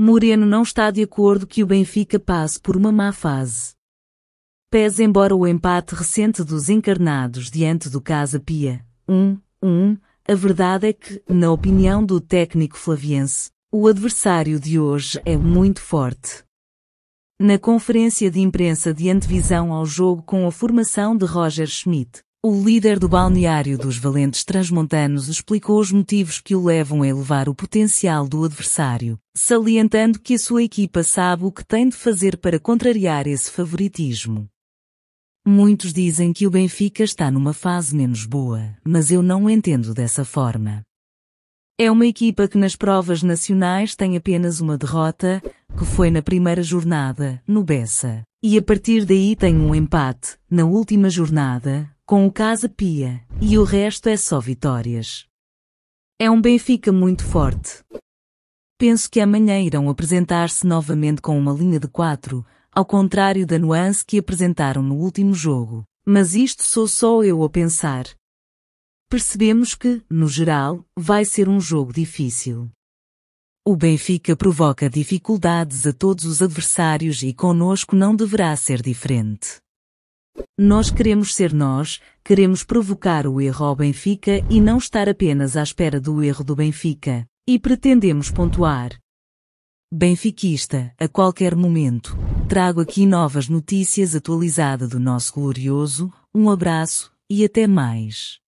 Moreno não está de acordo que o Benfica passe por uma má fase. Pese embora o empate recente dos encarnados diante do Casa Pia, 1-1, a verdade é que, na opinião do técnico flaviense, o adversário de hoje é muito forte. Na conferência de imprensa de antevisão ao jogo com a formação de Roger Schmidt, o líder do balneário dos valentes transmontanos explicou os motivos que o levam a elevar o potencial do adversário, salientando que a sua equipa sabe o que tem de fazer para contrariar esse favoritismo. Muitos dizem que o Benfica está numa fase menos boa, mas eu não entendo dessa forma. É uma equipa que nas provas nacionais tem apenas uma derrota, que foi na primeira jornada, no Bessa. E a partir daí tem um empate, na última jornada, com o Casa Pia, e o resto é só vitórias. É um Benfica muito forte. Penso que amanhã irão apresentar-se novamente com uma linha de quatro, ao contrário da nuance que apresentaram no último jogo. Mas isto sou só eu a pensar. Percebemos que, no geral, vai ser um jogo difícil. O Benfica provoca dificuldades a todos os adversários e conosco não deverá ser diferente. Nós queremos ser nós, queremos provocar o erro ao Benfica e não estar apenas à espera do erro do Benfica. E pretendemos pontuar. Benfiquista, a qualquer momento. Trago aqui novas notícias atualizadas do nosso glorioso. Um abraço e até mais.